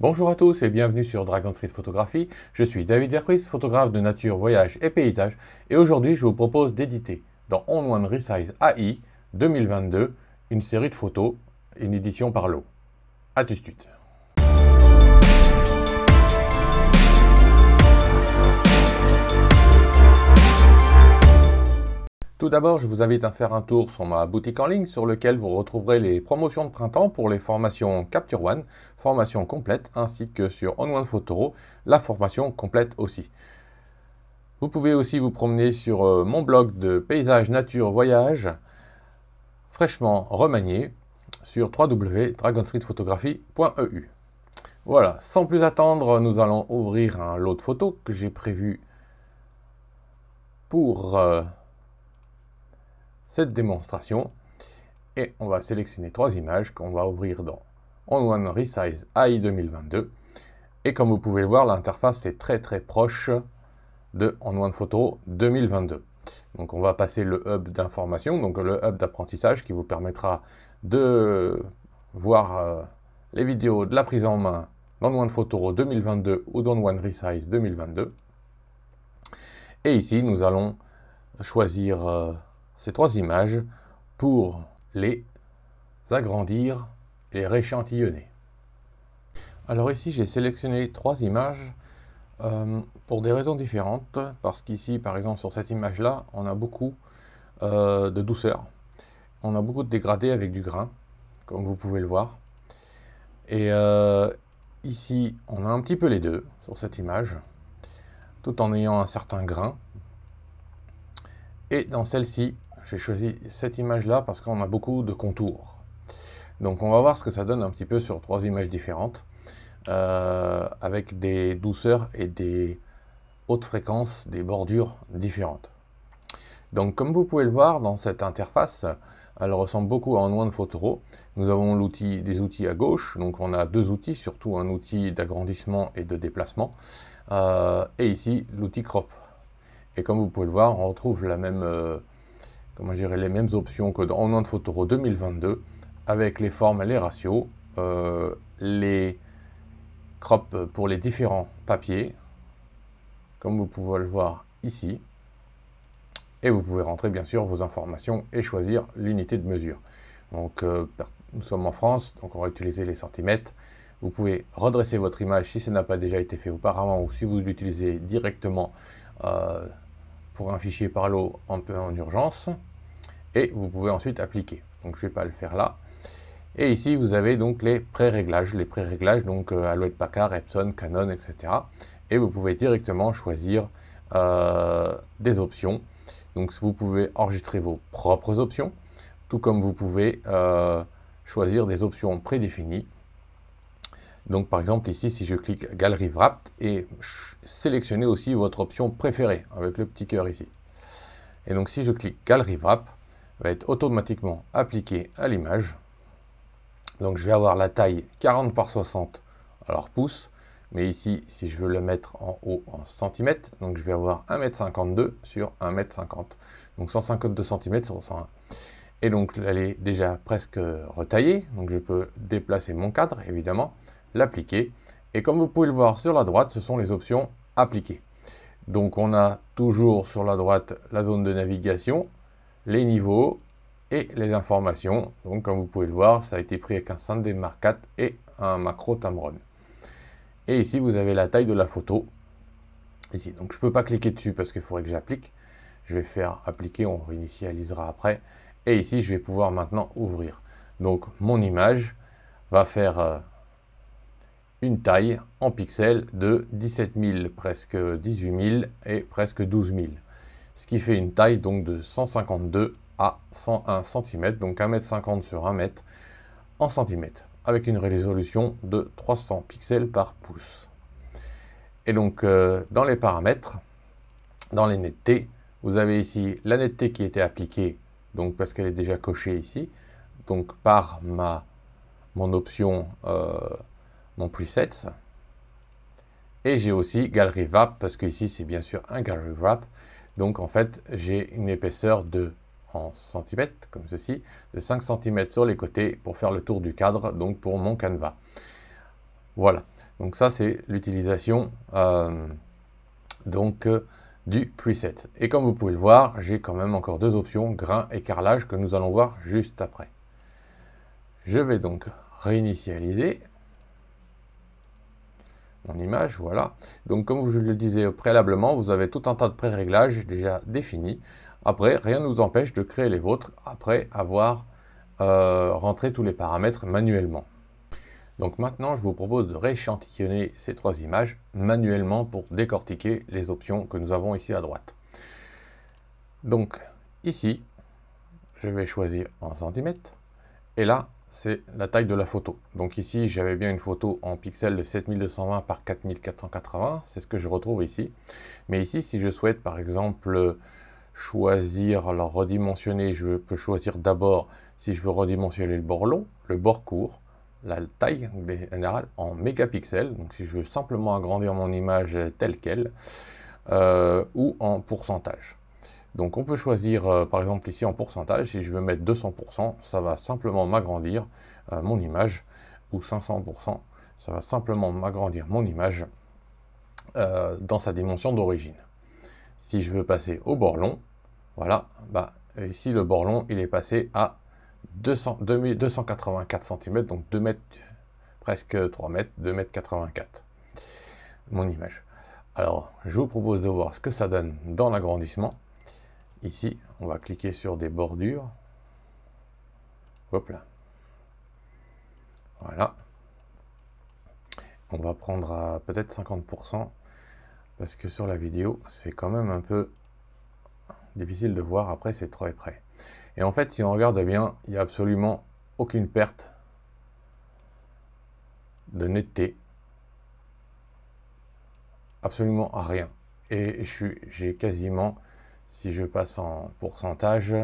Bonjour à tous et bienvenue sur Dragon Street Photographie. Je suis David Verquist, photographe de nature, voyage et paysage, et aujourd'hui je vous propose d'éditer dans On Resize AI 2022 une série de photos, une édition par lot. A tout de suite. Tout d'abord, je vous invite à faire un tour sur ma boutique en ligne sur lequel vous retrouverez les promotions de printemps pour les formations Capture One, formation complète, ainsi que sur On One Photo, la formation complète aussi. Vous pouvez aussi vous promener sur euh, mon blog de paysages, nature, voyage, fraîchement remanié, sur www.dragonstreetphotographie.eu. Voilà, sans plus attendre, nous allons ouvrir un lot de photos que j'ai prévu pour... Euh, cette démonstration et on va sélectionner trois images qu'on va ouvrir dans On Resize AI 2022. Et comme vous pouvez le voir, l'interface est très très proche de On One Photo 2022. Donc on va passer le hub d'information, donc le hub d'apprentissage qui vous permettra de voir euh, les vidéos de la prise en main dans One Photo 2022 ou dans One Resize 2022. Et ici, nous allons choisir euh, ces trois images pour les agrandir et rééchantillonner. Alors ici j'ai sélectionné trois images euh, pour des raisons différentes parce qu'ici par exemple sur cette image là on a beaucoup euh, de douceur, on a beaucoup de dégradés avec du grain comme vous pouvez le voir et euh, ici on a un petit peu les deux sur cette image tout en ayant un certain grain et dans celle-ci j'ai choisi cette image-là parce qu'on a beaucoup de contours. Donc on va voir ce que ça donne un petit peu sur trois images différentes, euh, avec des douceurs et des hautes fréquences, des bordures différentes. Donc comme vous pouvez le voir dans cette interface, elle ressemble beaucoup à un One Photoro. Nous avons l'outil des outils à gauche, donc on a deux outils, surtout un outil d'agrandissement et de déplacement, euh, et ici l'outil crop. Et comme vous pouvez le voir, on retrouve la même... Euh, comment gérer les mêmes options que dans en Photo 2022 avec les formes et les ratios, euh, les crops pour les différents papiers, comme vous pouvez le voir ici. Et vous pouvez rentrer bien sûr vos informations et choisir l'unité de mesure. Donc euh, nous sommes en France, donc on va utiliser les centimètres. Vous pouvez redresser votre image si ça n'a pas déjà été fait auparavant ou si vous l'utilisez directement euh, pour un fichier par un peu en urgence et vous pouvez ensuite appliquer. Donc je ne vais pas le faire là. Et ici, vous avez donc les pré-réglages, les pré-réglages donc euh, Packard, Epson, Canon, etc. Et vous pouvez directement choisir euh, des options. Donc vous pouvez enregistrer vos propres options, tout comme vous pouvez euh, choisir des options prédéfinies. Donc par exemple ici, si je clique Galerie Wrapped et sélectionnez aussi votre option préférée avec le petit cœur ici. Et donc si je clique Galerie Wrap, va être automatiquement appliqué à l'image. Donc je vais avoir la taille 40 par 60, alors pouces. Mais ici, si je veux le mettre en haut en centimètres, donc je vais avoir 1m52 sur 1m50. Donc 152 cm sur 101. Et donc elle est déjà presque retaillée. Donc je peux déplacer mon cadre, évidemment, l'appliquer. Et comme vous pouvez le voir sur la droite, ce sont les options appliquées. Donc on a toujours sur la droite la zone de navigation les niveaux et les informations. Donc comme vous pouvez le voir, ça a été pris avec un Sunday 4 et un macro Tamron. Et ici, vous avez la taille de la photo. Ici, donc je ne peux pas cliquer dessus parce qu'il faudrait que j'applique. Je vais faire appliquer, on réinitialisera après. Et ici, je vais pouvoir maintenant ouvrir. Donc mon image va faire euh, une taille en pixels de 17 000, presque 18 000 et presque 12 000 ce qui fait une taille donc de 152 à 101 cm, donc 1m50 sur 1m en cm, avec une résolution de 300 pixels par pouce. Et donc euh, dans les paramètres, dans les nettetés, vous avez ici la netteté qui était appliquée, donc parce qu'elle est déjà cochée ici, donc par ma, mon option, euh, mon presets. Et j'ai aussi Gallery Wrap, parce que c'est bien sûr un Gallery Wrap. Donc en fait, j'ai une épaisseur de en centimètres, comme ceci, de 5 cm sur les côtés pour faire le tour du cadre, donc pour mon canevas. Voilà, donc ça c'est l'utilisation euh, donc euh, du preset. Et comme vous pouvez le voir, j'ai quand même encore deux options, grain et carrelage, que nous allons voir juste après. Je vais donc réinitialiser image, voilà. Donc comme je le disais préalablement, vous avez tout un tas de pré-réglages déjà définis. Après, rien ne nous empêche de créer les vôtres après avoir euh, rentré tous les paramètres manuellement. Donc maintenant, je vous propose de rééchantillonner ces trois images manuellement pour décortiquer les options que nous avons ici à droite. Donc ici, je vais choisir en centimètres. Et là, c'est la taille de la photo. Donc ici, j'avais bien une photo en pixels de 7220 par 4480, c'est ce que je retrouve ici. Mais ici, si je souhaite par exemple choisir, alors redimensionner, je peux choisir d'abord, si je veux redimensionner le bord long, le bord court, la taille générale en mégapixels, donc si je veux simplement agrandir mon image telle qu'elle, euh, ou en pourcentage. Donc on peut choisir euh, par exemple ici en pourcentage, si je veux mettre 200%, euh, ça va simplement m'agrandir mon image, ou 500%, ça va simplement m'agrandir mon image dans sa dimension d'origine. Si je veux passer au bord long, voilà, bah, ici le bord long il est passé à 284 cm, donc 2 mètres, presque 3 mètres, 2 mètres 84, mon image. Alors je vous propose de voir ce que ça donne dans l'agrandissement. Ici, on va cliquer sur des bordures. Hop là. Voilà. On va prendre à peut-être 50% parce que sur la vidéo, c'est quand même un peu difficile de voir. Après, c'est trop près. Et en fait, si on regarde bien, il n'y a absolument aucune perte de netteté. Absolument rien. Et j'ai quasiment si je passe en pourcentage,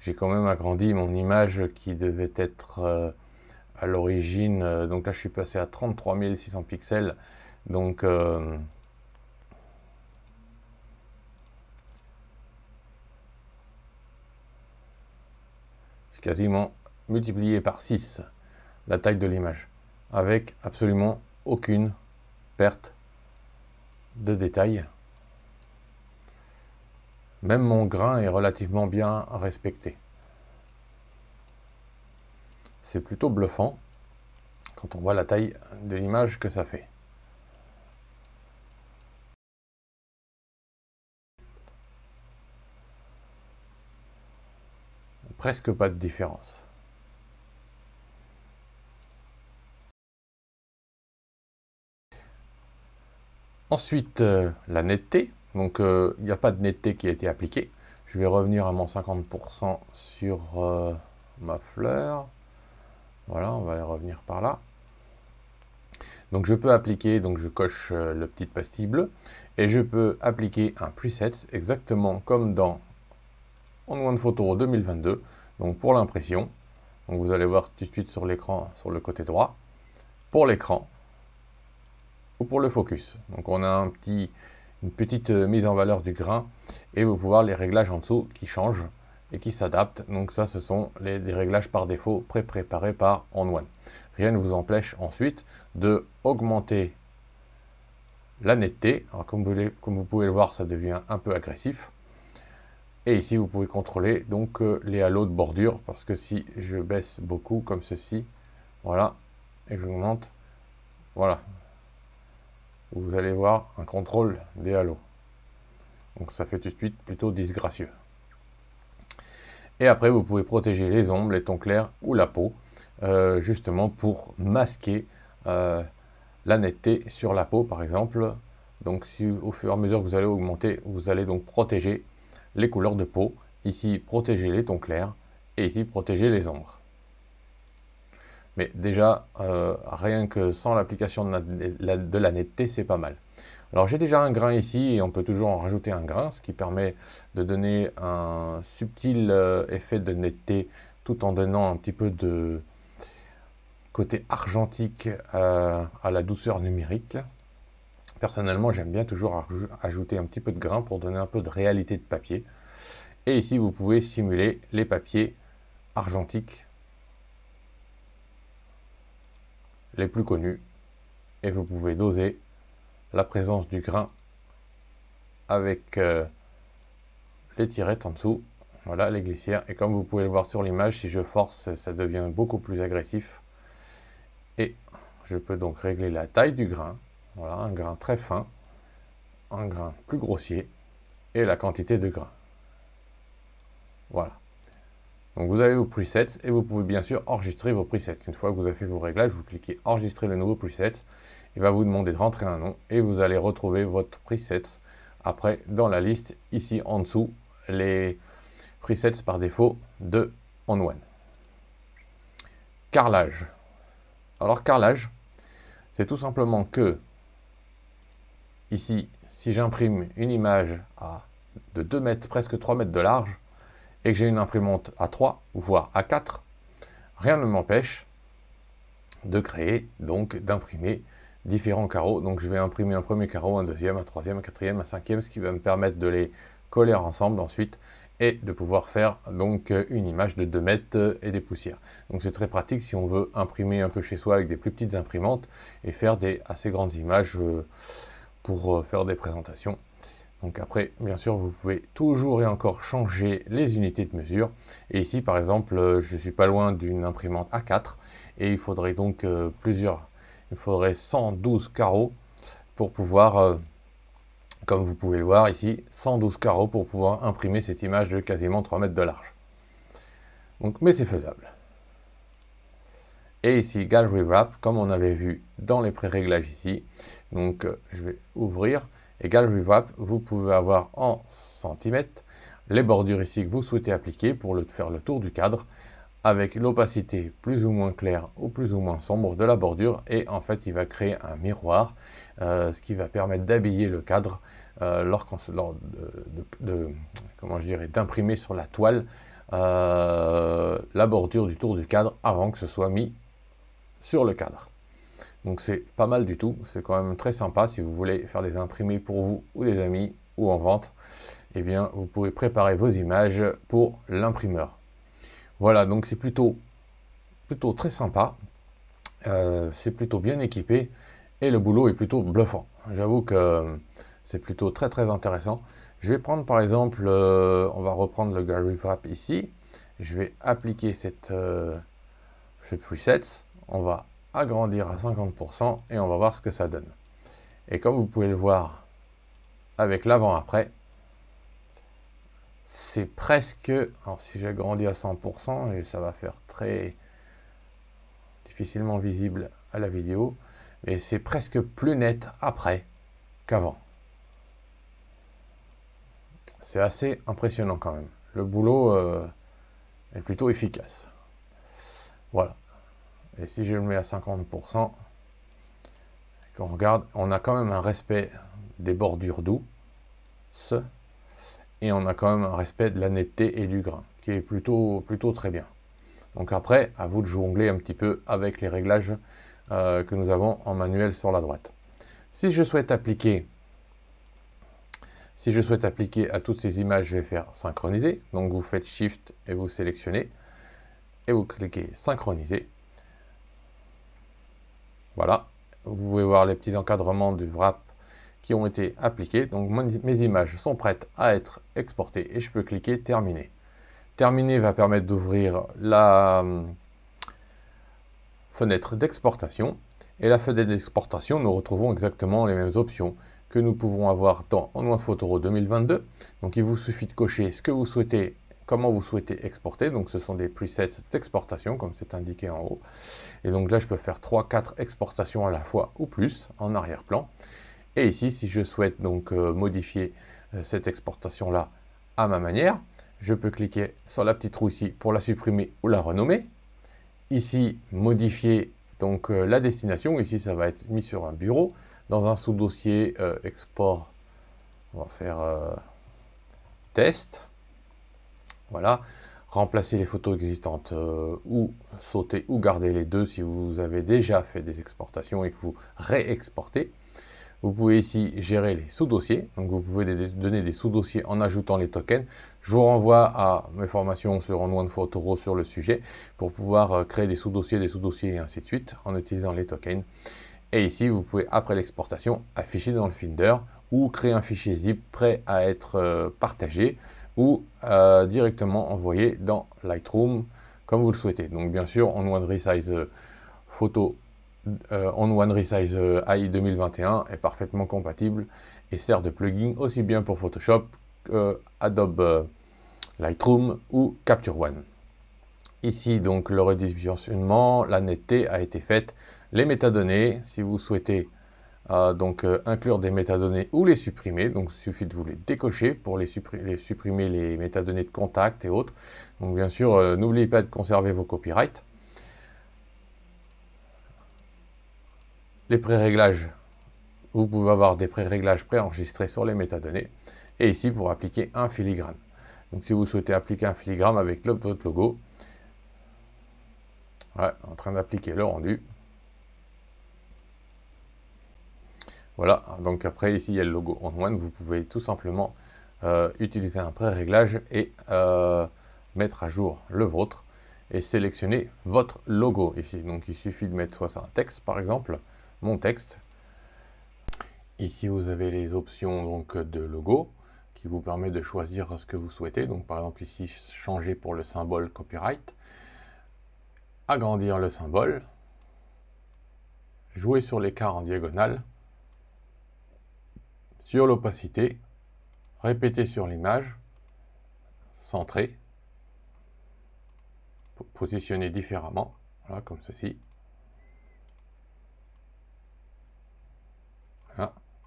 j'ai quand même agrandi mon image qui devait être euh, à l'origine. Euh, donc là, je suis passé à 33 600 pixels. Donc, c'est euh, quasiment multiplié par 6 la taille de l'image avec absolument aucune perte de détail. Même mon grain est relativement bien respecté. C'est plutôt bluffant quand on voit la taille de l'image que ça fait. Presque pas de différence. Ensuite, euh, la netteté. Donc euh, il n'y a pas de netteté qui a été appliquée. Je vais revenir à mon 50% sur euh, ma fleur. Voilà, on va aller revenir par là. Donc je peux appliquer, donc je coche euh, le petit pastille bleue, et je peux appliquer un preset exactement comme dans On One Photo 2022, donc pour l'impression. Donc vous allez voir tout de suite sur l'écran, sur le côté droit, pour l'écran ou pour le focus. Donc on a un petit, une petite euh, mise en valeur du grain et vous pouvez voir les réglages en dessous qui changent et qui s'adaptent. Donc ça, ce sont les, réglages par défaut pré-préparés par OnOne. Rien ne vous empêche ensuite de augmenter la netteté. Alors, comme, vous comme, vous pouvez le voir, ça devient un peu agressif. Et ici, vous pouvez contrôler donc euh, les halos de bordure parce que si je baisse beaucoup comme ceci, voilà, et que je monte, voilà, vous allez voir un contrôle des halos. Donc ça fait tout de suite plutôt disgracieux. Et après, vous pouvez protéger les ombres, les tons clairs ou la peau, euh, justement pour masquer euh, la netteté sur la peau, par exemple. Donc si au fur et à mesure que vous allez augmenter, vous allez donc protéger les couleurs de peau. Ici, protéger les tons clairs et ici, protéger les ombres. Mais déjà, euh, rien que sans l'application de la netteté, c'est pas mal. Alors j'ai déjà un grain ici et on peut toujours en rajouter un grain, ce qui permet de donner un subtil euh, effet de netteté tout en donnant un petit peu de côté argentique euh, à la douceur numérique. Personnellement, j'aime bien toujours ajouter un petit peu de grain pour donner un peu de réalité de papier. Et ici, vous pouvez simuler les papiers argentiques les plus connus et vous pouvez doser la présence du grain avec euh, les tirettes en dessous, voilà les glissières. Et comme vous pouvez le voir sur l'image, si je force, ça devient beaucoup plus agressif. Et je peux donc régler la taille du grain, voilà un grain très fin, un grain plus grossier et la quantité de grain. Voilà. Donc vous avez vos presets et vous pouvez bien sûr enregistrer vos presets. Une fois que vous avez fait vos réglages, vous cliquez enregistrer le nouveau preset. Il va vous demander de rentrer un nom et vous allez retrouver votre preset après dans la liste ici en dessous les presets par défaut de On One. Carrelage. Alors carrelage, c'est tout simplement que ici, si j'imprime une image à de 2 mètres, presque 3 mètres de large, et que j'ai une imprimante à 3 voire à 4 rien ne m'empêche de créer, donc d'imprimer différents carreaux. Donc je vais imprimer un premier carreau, un deuxième, un troisième, un quatrième, un cinquième, ce qui va me permettre de les coller ensemble ensuite et de pouvoir faire donc une image de 2 mètres et des poussières. Donc c'est très pratique si on veut imprimer un peu chez soi avec des plus petites imprimantes et faire des assez grandes images euh, pour euh, faire des présentations donc après, bien sûr, vous pouvez toujours et encore changer les unités de mesure. Et ici, par exemple, euh, je suis pas loin d'une imprimante A4 et il faudrait donc euh, plusieurs, il faudrait 112 carreaux pour pouvoir, euh, comme vous pouvez le voir ici, 112 carreaux pour pouvoir imprimer cette image de quasiment 3 mètres de large. Donc, mais c'est faisable. Et ici, Gallery Wrap, comme on avait vu dans les pré-réglages ici. Donc, je vais ouvrir égale vap vous pouvez avoir en centimètres les bordures ici que vous souhaitez appliquer pour faire le tour du cadre avec l'opacité plus ou moins claire ou plus ou moins sombre de la bordure et en fait il va créer un miroir euh, ce qui va permettre d'habiller le cadre lorsqu'on euh, lors de, de, comment je dirais d'imprimer sur la toile euh, la bordure du tour du cadre avant que ce soit mis sur le cadre. Donc c'est pas mal du tout, c'est quand même très sympa si vous voulez faire des imprimés pour vous ou des amis ou en vente, eh bien vous pouvez préparer vos images pour l'imprimeur. Voilà, donc c'est plutôt, plutôt très sympa, euh, c'est plutôt bien équipé et le boulot est plutôt bluffant. J'avoue que euh, c'est plutôt très très intéressant. Je vais prendre par exemple, euh, on va reprendre le Gallery Wrap ici, je vais appliquer cette, euh, on va agrandir à 50% et on va voir ce que ça donne. Et comme vous pouvez le voir avec l'avant-après, c'est presque... Alors si j'agrandis à 100%, ça va faire très difficilement visible à la vidéo, mais c'est presque plus net après qu'avant. C'est assez impressionnant quand même. Le boulot euh, est plutôt efficace. Voilà. Et si je le mets à 50%, qu'on regarde, on a quand même un respect des bordures douces et on a quand même un respect de la netteté et du grain, qui est plutôt, plutôt très bien. Donc après, à vous de jongler un petit peu avec les réglages euh, que nous avons en manuel sur la droite. Si je souhaite appliquer, si je souhaite appliquer à toutes ces images, je vais faire synchroniser. Donc vous faites Shift et vous sélectionnez et vous cliquez synchroniser. Voilà, vous pouvez voir les petits encadrements du wrap qui ont été appliqués. Donc mes images sont prêtes à être exportées et je peux cliquer terminer. Terminer va permettre d'ouvrir la euh, fenêtre d'exportation. Et la fenêtre d'exportation, nous retrouvons exactement les mêmes options que nous pouvons avoir dans One Photo 2022. Donc il vous suffit de cocher ce que vous souhaitez comment vous souhaitez exporter. Donc ce sont des presets d'exportation comme c'est indiqué en haut. Et donc là je peux faire 3-4 exportations à la fois ou plus en arrière-plan. Et ici si je souhaite donc euh, modifier euh, cette exportation là à ma manière, je peux cliquer sur la petite roue ici pour la supprimer ou la renommer. Ici modifier donc euh, la destination, ici ça va être mis sur un bureau. Dans un sous-dossier export, on va faire test. Voilà. Remplacer les photos existantes euh, ou sauter ou garder les deux si vous avez déjà fait des exportations et que vous réexportez. Vous pouvez ici gérer les sous-dossiers. Donc vous pouvez donner des sous-dossiers en ajoutant les tokens. Je vous renvoie à mes formations sur de Photo sur le sujet pour pouvoir euh, créer des sous-dossiers, des sous-dossiers et ainsi de suite en utilisant les tokens. Et ici, vous pouvez, après l'exportation, afficher dans le Finder ou créer un fichier zip prêt à être euh, partagé euh, directement envoyé dans Lightroom comme vous le souhaitez. Donc bien sûr, on One Resize euh, Photo, euh, on One Resize AI 2021 est parfaitement compatible et sert de plugin aussi bien pour Photoshop que Adobe Lightroom ou Capture One. Ici, donc, le redimensionnement, la netteté a été faite, les métadonnées, si vous souhaitez euh, donc euh, inclure des métadonnées ou les supprimer. Donc il suffit de vous les décocher pour les, supprimer les métadonnées de contact et autres. Donc bien sûr, euh, n'oubliez pas de conserver vos copyrights. Les pré-réglages, vous pouvez avoir des pré-réglages préenregistrés sur les métadonnées. Et ici pour appliquer un filigrane. Donc si vous souhaitez appliquer un filigrane avec votre logo, Ouais, en train d'appliquer le rendu, Voilà, donc après ici il y a le logo On One, vous pouvez tout simplement euh, utiliser un pré-réglage et euh, mettre à jour le vôtre et sélectionner votre logo ici. Donc il suffit de mettre soit un texte par exemple, mon texte. Ici vous avez les options donc de logo qui vous permet de choisir ce que vous souhaitez. Donc par exemple ici changer pour le symbole copyright, agrandir le symbole, jouer sur l'écart en diagonale, sur l'opacité, répéter sur l'image, centrer, positionner différemment, voilà, comme ceci.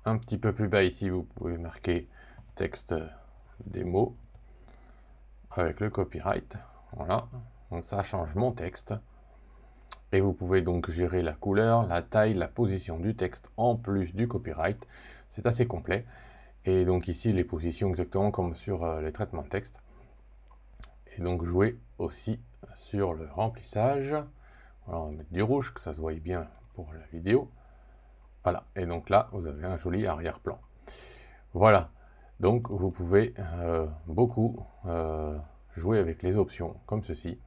Un petit peu plus bas ici, vous pouvez marquer texte euh, démo avec le copyright. Voilà, donc ça change mon texte. Et vous pouvez donc gérer la couleur, la taille, la position du texte en plus du copyright. C'est assez complet. Et donc ici, les positions exactement comme sur euh, les traitements de texte. Et donc jouer aussi sur le remplissage. Voilà, on va mettre du rouge, que ça se voie bien pour la vidéo. Voilà, et donc là, vous avez un joli arrière-plan. Voilà, donc vous pouvez euh, beaucoup euh, jouer avec les options, comme ceci.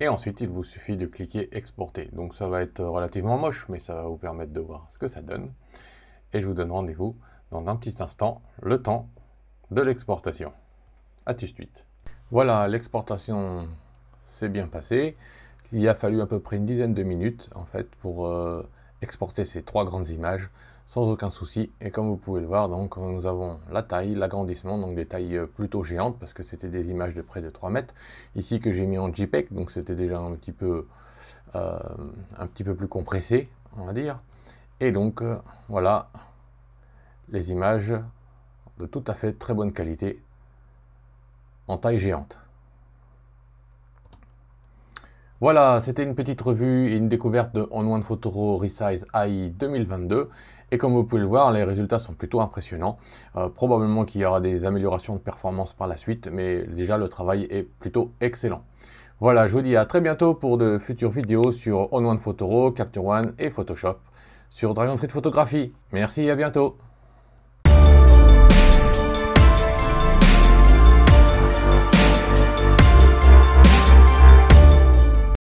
Et ensuite, il vous suffit de cliquer exporter. Donc ça va être relativement moche, mais ça va vous permettre de voir ce que ça donne. Et je vous donne rendez-vous dans un petit instant, le temps de l'exportation. A tout de suite. Voilà, l'exportation s'est bien passée. Il a fallu à peu près une dizaine de minutes en fait pour euh, exporter ces trois grandes images sans aucun souci. Et comme vous pouvez le voir, donc nous avons la taille, l'agrandissement, donc des tailles euh, plutôt géantes parce que c'était des images de près de 3 mètres. Ici que j'ai mis en JPEG, donc c'était déjà un petit peu euh, un petit peu plus compressé, on va dire. Et donc euh, voilà les images de tout à fait très bonne qualité en taille géante. Voilà, c'était une petite revue et une découverte de One Photoro Resize AI 2022. Et comme vous pouvez le voir, les résultats sont plutôt impressionnants. Euh, probablement qu'il y aura des améliorations de performance par la suite, mais déjà le travail est plutôt excellent. Voilà, je vous dis à très bientôt pour de futures vidéos sur Photo Photoro, Capture One et Photoshop sur Dragon Street Photography. Merci, à bientôt